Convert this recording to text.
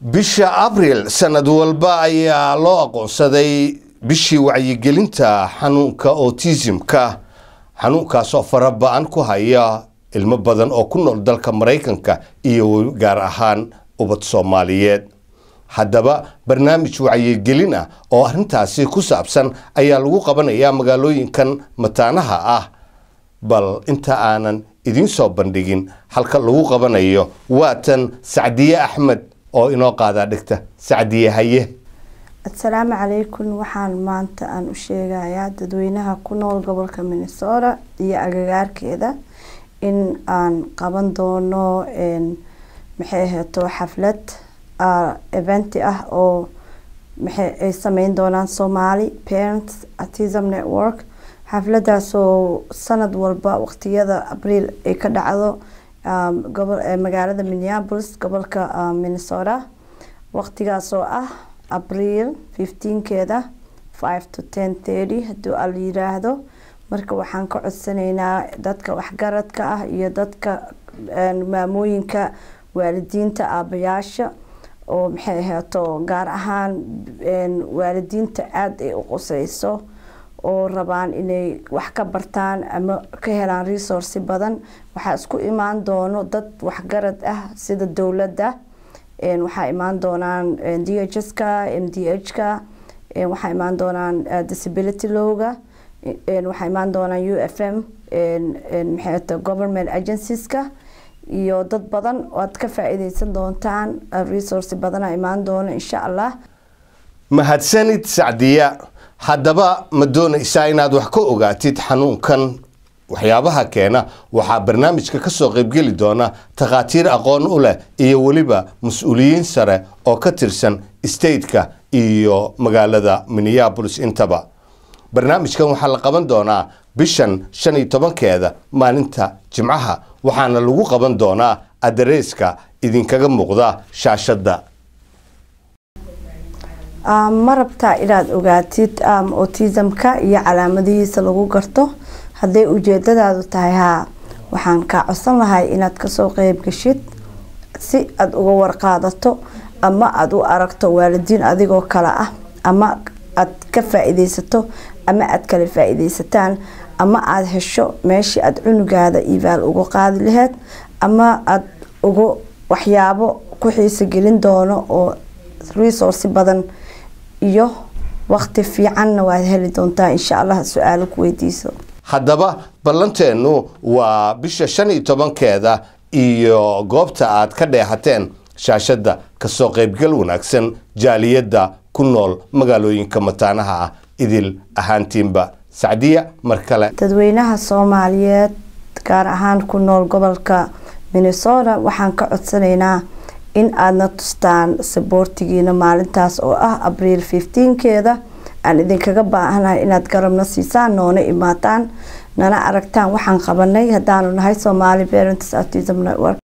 bisha abril sanad walba ayaa loo aqoonsaday bishii wacyigelinta xanuunka otisimka xanuunkaasoo faraba-an ku haya ilmo badan oo ku nool dalka maraykanka iyo gaar ahaan ubad soomaaliyeed haddaba barnaamij wacyigelin ah oo arrintaasi ku saabsan ayaa lagu qabanayaa magaalooyinkan mataanaha ah bal inta aanan idiin soo bandhigin halka lagu qabanayo waatan sacdiye axmed oo inoo qaadaa dhigta sacdiye haye assalaamu calaykum waxaan maanta aan u sheegayaa dadweynaha ku nool gobolka minnesota iyo agagaarkeeda in aan qaban doono maxay ahayto xaflad eventi ah oo ay sameyn doonaan soomaali parents artism network xafladaasoo sanad walba waqtiyada abriil ay ka dhacdo Um, eh, magaalada minneapolis gobolka uh, minnesota waqtigaasoo ah abriil fifteenkeeda five to ten thirty haduu al yiraahdo marka waxaan ka codsanaynaa dadka waxgaradka ah iyo dadka eh, maamooyinka waalidiinta aabayaasha oo maxay ahaato gaar ahaan eh, waalidiinta aada ay u quseyso oo rabaan inay wax ka bartaan ama ka helaan resource badan waxaa isku imaan doono dad waxgarad ah sida dowladda waxaa imaan doonaan d h ska m d h ka waxaa imaan doonaan ah, disability lowga waxaa imaan doonaan u f m maxaata government agencies iyo dad badan oo aad ka faa doontaan ah, resource badana imaan doono insha allah mahadsanid sacdiya haddaba ma doonaysaa inaad wax ka ogaatid xanuunkan waxyaabaha keena waxaa barnaamijka ka soo qaybgeli doona takhaatiir aqoon u leh iyo weliba mas-uuliyiin sare oo ka tirsan stateka iyo magaalada minneabolis intaba barnaamijkan waxaa la qaban doonaa bishan shan iyo tobankeeda maalinta jimcaha waxaana lagu qaban doonaa adareeska idinkaga muuqda shaashadda ma rabtaa inaad ogaatid otismka iyo calaamadihiisa lagu garto hadday ujeedadaadu tahay haa waxaan kaa codsan lahay inaad kasoo qeybgashid si aad uga warqaadato ama aad u aragto waalidiin adigoo kale ah ama aad ka faa ama aad kala faa ama aada hesho meeshii aada cunugaada ibaal uga qaadi laheed ama aad ugu waxyaabo ku xiisa gelin doono oo resource badan iyo waqti fiicanna waad heli doontaa insha allah su-aalo ku weydiiso haddaba ballanteennu waa bisha shan iyo tobankeeda iyo goobta aad ka dheehateen shaashadda kasoo qaybgal wanaagsan jaaliyadda ku nool magaalooyinka mataanaha ah idil ahaantiinba sacdiya mar kale dadweynaha soomaaliyeed gaar ahaan ku nool gobolka minnesota waxaan ka codsanaynaa in aadna tustaan saboortigiina maalintaas oo ah abriil keeda aan idinkaga baahanahay inaad garabna siisaan noona imaataan nana aragtaan waxaan qabanay haddaanu nahay somaali parents autism network